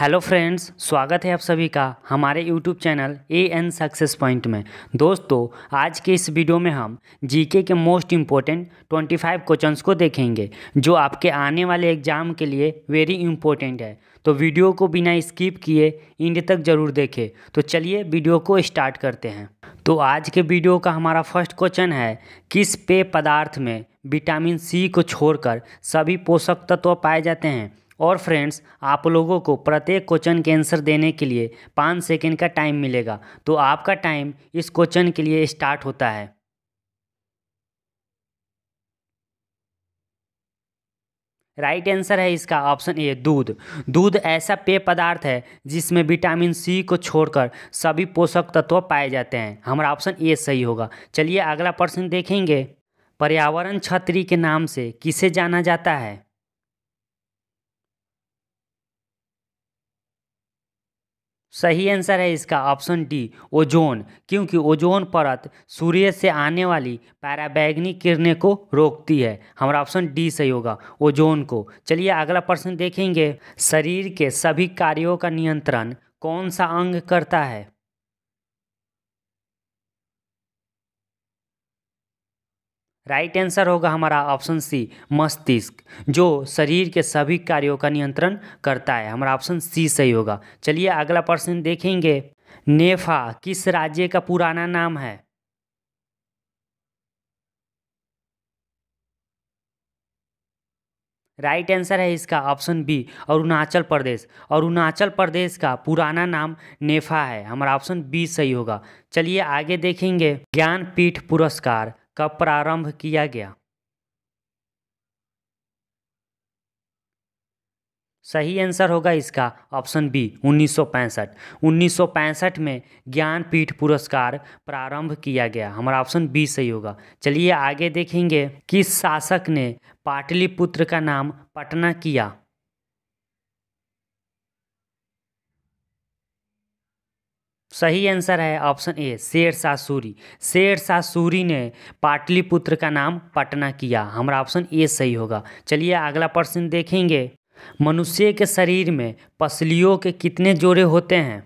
hello friends स्वागत है आप सभी का हमारे YouTube channel A N success point में दोस्तों आज के इस वीडियो में हम जीके के मोस्ट इम्पोर्टेंट 25 क्वेश्चन को देखेंगे जो आपके आने वाले एग्जाम के लिए वेरी इम्पोर्टेंट है तो वीडियो को बिना स्किप किए इंड तक ज़रूर देखें तो चलिए वीडियो को स्टार्ट करते हैं तो आज के वीडियो का हमारा फर्स्ट क्वेश्चन है किस पेय पदार्थ में विटामिन सी को छोड़कर सभी पोषक तत्व पाए जाते हैं और फ्रेंड्स आप लोगों को प्रत्येक क्वेश्चन के आंसर देने के लिए पाँच सेकेंड का टाइम मिलेगा तो आपका टाइम इस क्वेश्चन के लिए स्टार्ट होता है राइट right आंसर है इसका ऑप्शन ए दूध दूध ऐसा पेय पदार्थ है जिसमें विटामिन सी को छोड़कर सभी पोषक तत्व पाए जाते हैं हमारा ऑप्शन ए सही होगा चलिए अगला प्रश्न देखेंगे पर्यावरण छतरी के नाम से किसे जाना जाता है सही आंसर है इसका ऑप्शन डी ओजोन क्योंकि ओजोन परत सूर्य से आने वाली पैराबैगनी किरणें को रोकती है हमारा ऑप्शन डी सही होगा ओजोन को चलिए अगला प्रश्न देखेंगे शरीर के सभी कार्यों का नियंत्रण कौन सा अंग करता है राइट आंसर होगा हमारा ऑप्शन सी मस्तिष्क जो शरीर के सभी कार्यों का नियंत्रण करता है हमारा ऑप्शन सी सही होगा चलिए अगला प्रश्न देखेंगे नेफा किस राज्य का पुराना नाम है राइट आंसर है इसका ऑप्शन बी अरुणाचल प्रदेश अरुणाचल प्रदेश का पुराना नाम नेफा है हमारा ऑप्शन बी सही होगा चलिए आगे देखेंगे ज्ञानपीठ पुरस्कार कब प्रारंभ किया गया सही आंसर होगा इसका ऑप्शन बी 1965 1965 में ज्ञानपीठ पुरस्कार प्रारंभ किया गया हमारा ऑप्शन बी सही होगा चलिए आगे देखेंगे किस शासक ने पाटलिपुत्र का नाम पटना किया सही आंसर है ऑप्शन ए शेर शाह सूरी शेर शाह सूरी ने पाटलिपुत्र का नाम पटना किया हमारा ऑप्शन ए सही होगा चलिए अगला प्रश्न देखेंगे मनुष्य के शरीर में पसलियों के कितने जोड़े होते हैं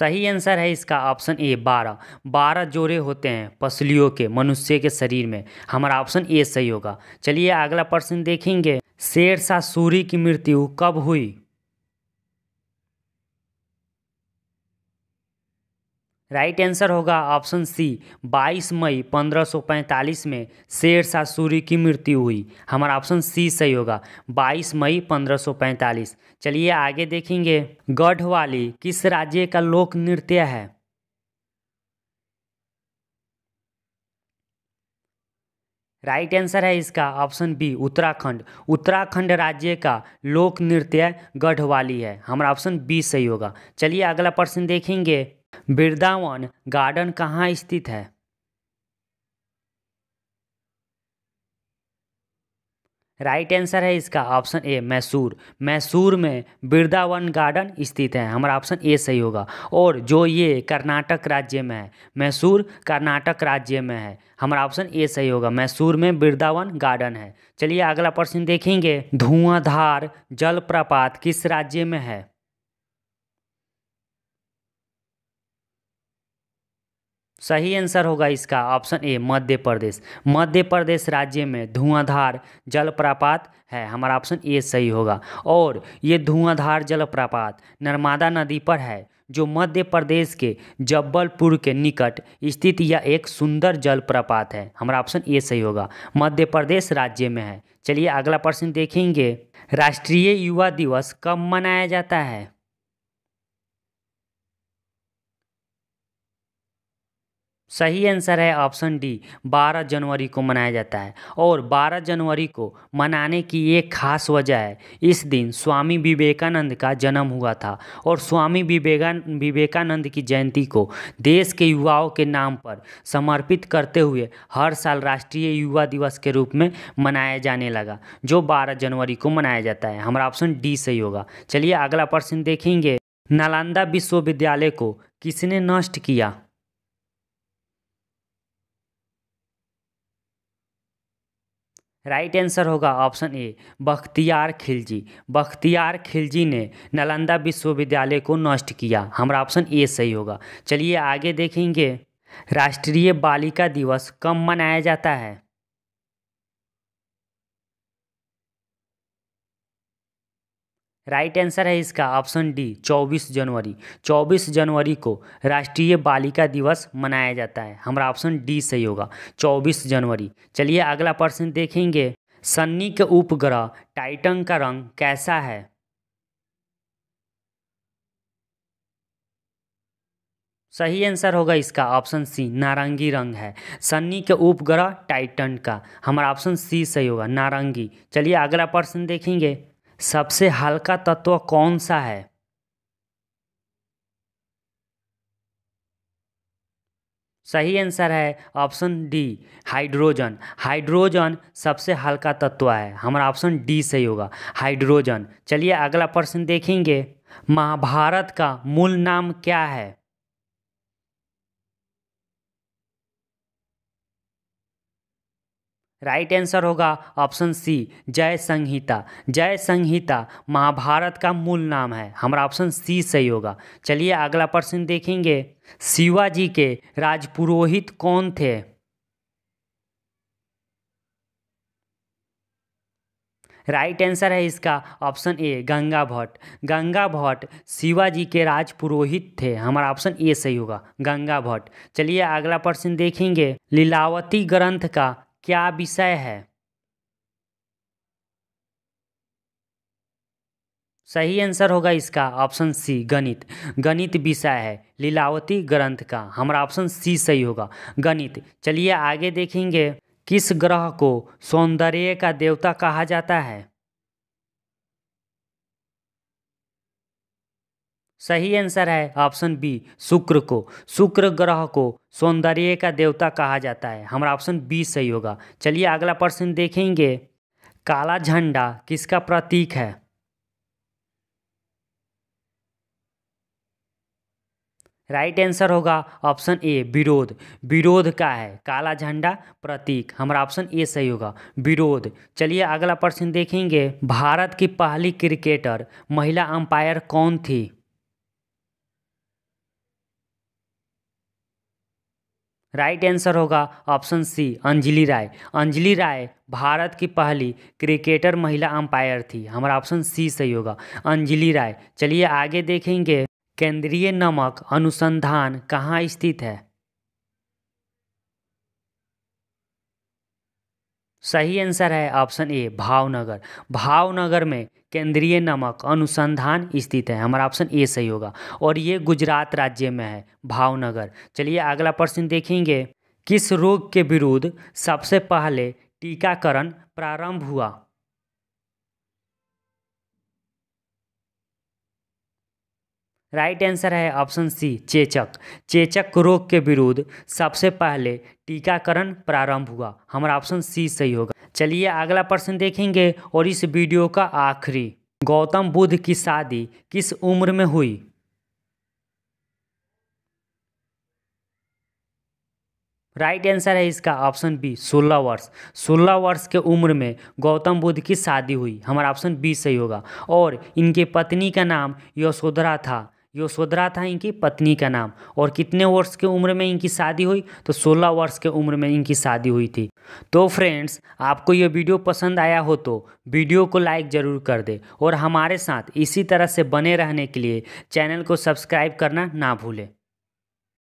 सही आंसर है इसका ऑप्शन ए बारह बारह जोड़े होते हैं पसलियों के मनुष्य के शरीर में हमारा ऑप्शन ए सही होगा चलिए अगला प्रश्न देखेंगे शेरशाह सूरी की मृत्यु कब हुई राइट आंसर होगा ऑप्शन सी 22 मई 1545 में शेर शाह सूरी की मृत्यु हुई हमारा ऑप्शन सी सही होगा 22 मई 1545 चलिए आगे देखेंगे गढ़वाली किस राज्य का लोक नृत्य है राइट आंसर है इसका ऑप्शन बी उत्तराखंड उत्तराखंड राज्य का लोक नृत्य गढ़वाली है हमारा ऑप्शन बी सही होगा चलिए अगला प्रश्न देखेंगे वृंदावन गार्डन कहाँ स्थित है राइट आंसर है इसका ऑप्शन ए मैसूर मैसूर में बिरदावन गार्डन स्थित है हमारा ऑप्शन ए सही होगा और जो ये कर्नाटक राज्य में है मैसूर कर्नाटक राज्य में है हमारा ऑप्शन ए सही होगा मैसूर में बिरदावन गार्डन है चलिए अगला प्रश्न देखेंगे धुआंधार जलप्रपात किस राज्य में है सही आंसर होगा इसका ऑप्शन ए मध्य प्रदेश मध्य प्रदेश राज्य में धुआंधार जलप्रपात है हमारा ऑप्शन ए सही होगा और ये धुआंधार जलप्रपात नर्मदा नदी पर है जो मध्य प्रदेश के जबलपुर के निकट स्थित यह एक सुंदर जलप्रपात है हमारा ऑप्शन ए सही होगा मध्य प्रदेश राज्य में है चलिए अगला प्रश्न देखेंगे राष्ट्रीय युवा दिवस कब मनाया जाता है सही आंसर है ऑप्शन डी 12 जनवरी को मनाया जाता है और 12 जनवरी को मनाने की एक खास वजह है इस दिन स्वामी विवेकानंद का जन्म हुआ था और स्वामी विवेकान विवेकानंद की जयंती को देश के युवाओं के नाम पर समर्पित करते हुए हर साल राष्ट्रीय युवा दिवस के रूप में मनाया जाने लगा जो 12 जनवरी को मनाया जाता है हमारा ऑप्शन डी सही होगा चलिए अगला प्रश्न देखेंगे नालंदा विश्वविद्यालय को किसने नष्ट किया राइट आंसर होगा ऑप्शन ए बख्तियार खिलजी बख्तियार खिलजी ने नालंदा विश्वविद्यालय को नष्ट किया हमारा ऑप्शन ए सही होगा चलिए आगे देखेंगे राष्ट्रीय बालिका दिवस कब मनाया जाता है राइट आंसर है इसका ऑप्शन डी 24 जनवरी 24 जनवरी को राष्ट्रीय बालिका दिवस मनाया जाता है हमारा ऑप्शन डी सही होगा 24 जनवरी चलिए अगला प्रश्न देखेंगे सन्नी के उपग्रह टाइटन का रंग कैसा है सही आंसर होगा इसका ऑप्शन सी नारंगी रंग है सन्नी के उपग्रह टाइटन का हमारा ऑप्शन सी सही होगा नारंगी चलिए अगला प्रश्न देखेंगे सबसे हल्का तत्व कौन सा है सही आंसर है ऑप्शन डी हाइड्रोजन हाइड्रोजन सबसे हल्का तत्व है हमारा ऑप्शन डी सही होगा हाइड्रोजन चलिए अगला प्रश्न देखेंगे महाभारत का मूल नाम क्या है राइट आंसर होगा ऑप्शन सी जय संहिता जय संहिता महाभारत का मूल नाम है हमारा ऑप्शन सी सही होगा चलिए अगला प्रश्न देखेंगे शिवाजी के राजपुरोहित कौन थे राइट आंसर है इसका ऑप्शन ए गंगा भट्ट गंगा भट्ट शिवाजी के राजपुरोहित थे हमारा ऑप्शन ए सही होगा गंगा भट्ट चलिए अगला प्रश्न देखेंगे लीलावती ग्रंथ का क्या विषय है सही आंसर होगा इसका ऑप्शन सी गणित गणित विषय है लीलावती ग्रंथ का हमारा ऑप्शन सी सही होगा गणित चलिए आगे देखेंगे किस ग्रह को सौंदर्य का देवता कहा जाता है सही आंसर है ऑप्शन बी शुक्र को शुक्र ग्रह को सौंदर्य का देवता कहा जाता है हमारा ऑप्शन बी सही होगा चलिए अगला प्रश्न देखेंगे काला झंडा किसका प्रतीक है राइट right आंसर होगा ऑप्शन ए विरोध विरोध का है काला झंडा प्रतीक हमारा ऑप्शन ए सही होगा विरोध चलिए अगला प्रश्न देखेंगे भारत की पहली क्रिकेटर महिला अंपायर कौन थी राइट आंसर होगा ऑप्शन सी अंजलि राय अंजलि राय भारत की पहली क्रिकेटर महिला अंपायर थी हमारा ऑप्शन सी सही होगा अंजलि राय चलिए आगे देखेंगे केंद्रीय नमक अनुसंधान कहाँ स्थित है सही आंसर है ऑप्शन ए भावनगर भावनगर में केंद्रीय नमक अनुसंधान स्थित है हमारा ऑप्शन ए सही होगा और ये गुजरात राज्य में है भावनगर चलिए अगला प्रश्न देखेंगे किस रोग के विरुद्ध सबसे पहले टीकाकरण प्रारंभ हुआ राइट आंसर है ऑप्शन सी चेचक चेचक रोग के विरुद्ध सबसे पहले टीकाकरण प्रारंभ हुआ हमारा ऑप्शन सी सही होगा चलिए अगला प्रश्न देखेंगे और इस वीडियो का आखिरी गौतम बुद्ध की शादी किस उम्र में हुई राइट आंसर है इसका ऑप्शन बी 16 वर्ष 16 वर्ष के उम्र में गौतम बुद्ध की शादी हुई हमारा ऑप्शन बी सही होगा और इनके पत्नी का नाम यशोधरा था यशोधरा था इनकी पत्नी का नाम और कितने वर्ष की उम्र में इनकी शादी हुई तो 16 वर्ष के उम्र में इनकी शादी हुई थी तो फ्रेंड्स आपको ये वीडियो पसंद आया हो तो वीडियो को लाइक ज़रूर कर दे और हमारे साथ इसी तरह से बने रहने के लिए चैनल को सब्सक्राइब करना ना भूलें